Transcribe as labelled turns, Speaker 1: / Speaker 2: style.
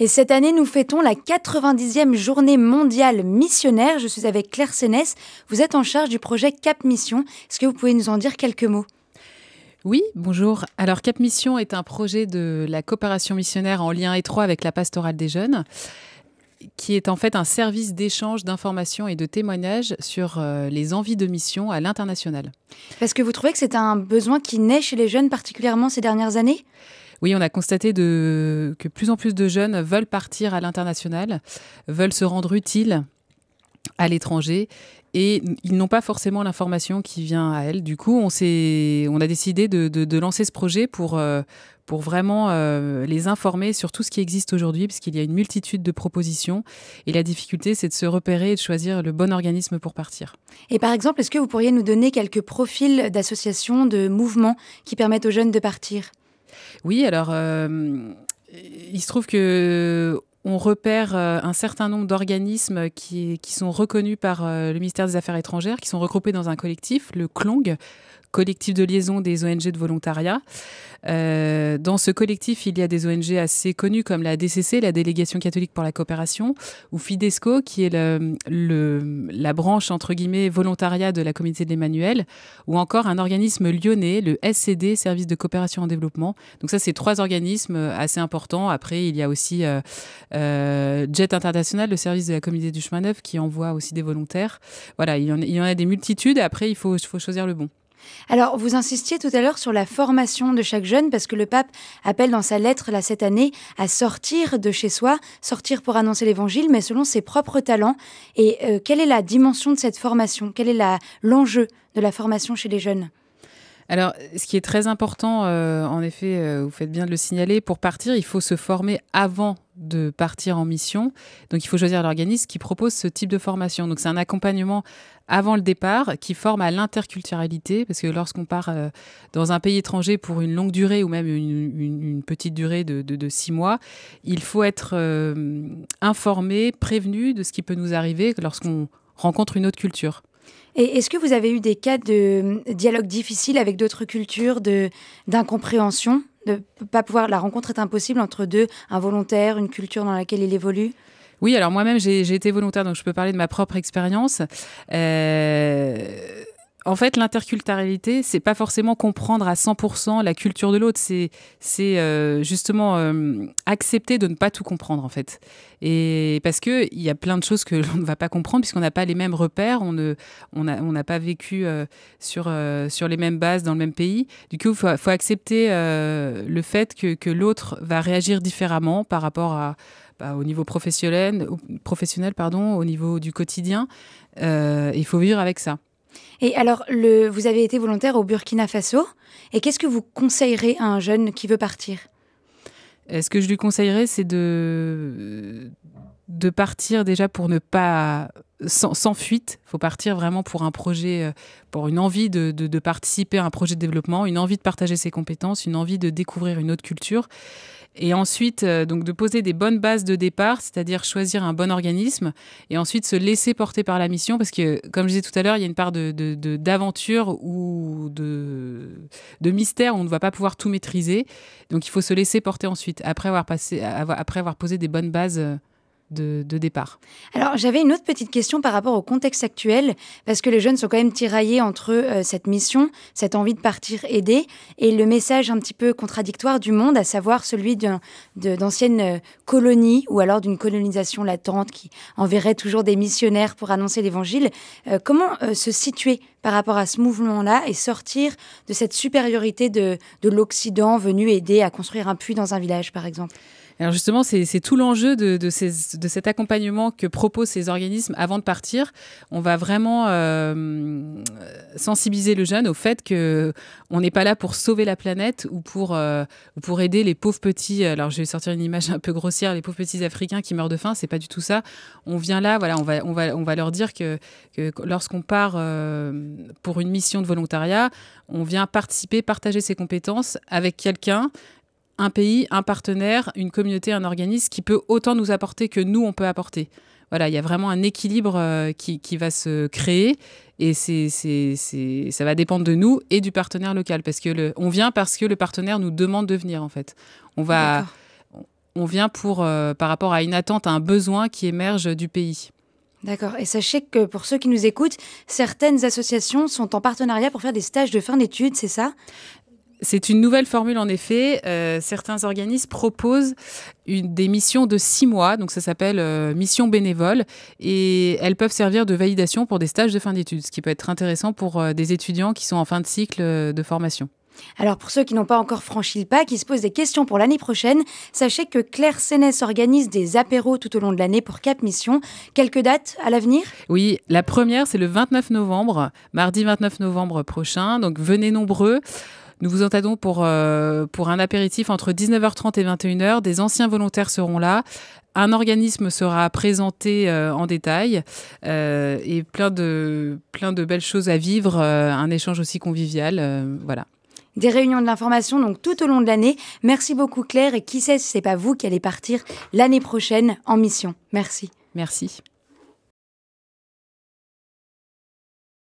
Speaker 1: Et cette année, nous fêtons la 90e journée mondiale missionnaire. Je suis avec Claire Sénès. Vous êtes en charge du projet Cap Mission. Est-ce que vous pouvez nous en dire quelques mots
Speaker 2: oui, bonjour. Alors Cap Mission est un projet de la coopération missionnaire en lien étroit avec la pastorale des jeunes qui est en fait un service d'échange d'informations et de témoignages sur euh, les envies de mission à l'international.
Speaker 1: Parce que vous trouvez que c'est un besoin qui naît chez les jeunes particulièrement ces dernières années
Speaker 2: oui, on a constaté de, que plus en plus de jeunes veulent partir à l'international, veulent se rendre utiles à l'étranger et ils n'ont pas forcément l'information qui vient à elles. Du coup, on, on a décidé de, lancer ce projet pour, euh, pour vraiment euh, les informer sur tout ce qui existe aujourd'hui, puisqu'il y a une multitude de propositions. Et la difficulté, c'est de se repérer et de choisir le bon organisme pour partir.
Speaker 1: Et par exemple, est-ce que vous pourriez nous donner quelques profils d'associations, de mouvements qui permettent aux jeunes de partir
Speaker 2: oui, alors euh, il se trouve que on repère euh, un certain nombre d'organismes qui, sont reconnus par euh, le ministère des Affaires étrangères, qui sont regroupés dans un collectif, le CLONG, collectif de liaison des ONG de volontariat. Euh, dans ce collectif, il y a des ONG assez connues comme la DCC, la Délégation catholique pour la coopération, ou Fidesco, qui est la branche entre guillemets volontariat de la communauté de l'Emmanuel, ou encore un organisme lyonnais, le SCD, Service de coopération en développement. Donc ça, c'est trois organismes assez importants. Après, il y a aussi euh, Jet International, le service de la communauté du chemin neuf, qui envoie aussi des volontaires. Voilà, il y en, a des multitudes. après, il faut, faut choisir le bon.
Speaker 1: Alors, vous insistiez tout à l'heure sur la formation de chaque jeune, parce que le pape appelle dans sa lettre, là, cette année, à sortir de chez soi, sortir pour annoncer l'évangile, mais selon ses propres talents. Et euh, quelle est la dimension de cette formation Quel est l'enjeu de la formation chez les jeunes
Speaker 2: alors, ce qui est très important, euh, en effet, euh, vous faites bien de le signaler, pour partir, il faut se former avant de partir en mission. Donc, il faut choisir l'organisme qui propose ce type de formation. Donc, c'est un accompagnement avant le départ qui forme à l'interculturalité, parce que lorsqu'on part euh, dans un pays étranger pour une longue durée ou même une, petite durée de, six mois, il faut être informé, prévenu de ce qui peut nous arriver lorsqu'on rencontre une autre culture.
Speaker 1: Et est-ce que vous avez eu des cas de euh, dialogue difficile avec d'autres cultures, de d'incompréhension, de pas pouvoir la rencontre est impossible entre deux, un volontaire, une culture dans laquelle il évolue
Speaker 2: Oui, alors moi-même j'ai été volontaire, donc je peux parler de ma propre expérience. Euh en fait, l'interculturalité, c'est pas forcément comprendre à 100% la culture de l'autre, c'est c'est euh, justement euh, accepter de ne pas tout comprendre en fait. Et parce que il y a plein de choses que l'on ne va pas comprendre puisqu'on n'a pas les mêmes repères, on ne on on n'a pas vécu euh, sur sur les mêmes bases dans le même pays. Du coup, faut faut accepter le fait que l'autre va réagir différemment par rapport à bah, au niveau professionnel, professionnel pardon, au niveau du quotidien. il faut vivre avec ça.
Speaker 1: Et alors, vous avez été volontaire au Burkina Faso. Et qu'est-ce que vous conseillerez à un jeune qui veut partir
Speaker 2: euh, Ce que je lui conseillerais, c'est de, de partir déjà pour ne pas sans, fuite. Il faut partir vraiment pour un projet, euh, pour une envie de, participer à un projet de développement, une envie de partager ses compétences, une envie de découvrir une autre culture. Et ensuite, euh, donc de poser des bonnes bases de départ, c'est-à-dire choisir un bon organisme, et ensuite se laisser porter par la mission, parce que, comme je disais tout à l'heure, il y a une part d'aventure de, de ou de, de mystère, où on ne va pas pouvoir tout maîtriser. Donc il faut se laisser porter ensuite, après avoir, après avoir posé des bonnes bases. Euh, de, départ.
Speaker 1: Alors j'avais une autre petite question par rapport au contexte actuel, parce que les jeunes sont quand même tiraillés entre euh, cette mission, cette envie de partir aider, et le message un petit peu contradictoire du monde, à savoir celui d'anciennes euh, colonies ou alors d'une colonisation latente qui enverrait toujours des missionnaires pour annoncer l'évangile. Euh, comment se situer par rapport à ce mouvement-là et sortir de cette supériorité de l'Occident venu aider à construire un puits dans un village, par exemple
Speaker 2: alors justement, c'est tout l'enjeu de, cet accompagnement que proposent ces organismes avant de partir. On va vraiment euh, sensibiliser le jeune au fait qu'on n'est pas là pour sauver la planète euh, ou pour, aider les pauvres petits. Alors je vais sortir une image un peu grossière, les pauvres petits Africains qui meurent de faim. C'est pas du tout ça. On vient là, voilà, on va, on va, on va leur dire que, lorsqu'on part euh, pour une mission de volontariat, on vient participer, partager ses compétences avec quelqu'un un pays, un partenaire, une communauté, un organisme qui peut autant nous apporter que nous, on peut apporter. Voilà, il y a vraiment un équilibre euh, qui, va se créer et c'est, c'est, ça va dépendre de nous et du partenaire local parce que on vient parce que le partenaire nous demande de venir en fait. On va, on vient pour euh, par rapport à une attente, à un besoin qui émerge du pays.
Speaker 1: D'accord. Et sachez que pour ceux qui nous écoutent, certaines associations sont en partenariat pour faire des stages de fin d'études, c'est ça
Speaker 2: c'est une nouvelle formule en effet. Euh, certains organismes proposent une, des missions de six mois, donc ça s'appelle euh, mission bénévole, et elles peuvent servir de validation pour des stages de fin d'études, ce qui peut être intéressant pour euh, des étudiants qui sont en fin de cycle de formation.
Speaker 1: Alors pour ceux qui n'ont pas encore franchi le pas, qui se posent des questions pour l'année prochaine, sachez que Claire Sénès organise des apéros tout au long de l'année pour Cap Mission. Quelques dates à l'avenir
Speaker 2: Oui, la première c'est le 29 novembre, mardi 29 novembre prochain, donc venez nombreux. Nous vous entendons pour, euh, pour un apéritif entre 19h30 et 21h. Des anciens volontaires seront là. Un organisme sera présenté euh, en détail euh, et plein de, plein de belles choses à vivre, un échange aussi convivial. voilà
Speaker 1: des réunions de l'information donc tout au long de l'année. Merci beaucoup Claire et qui sait si c'est pas vous qui allez partir l'année prochaine en mission. Merci. Merci.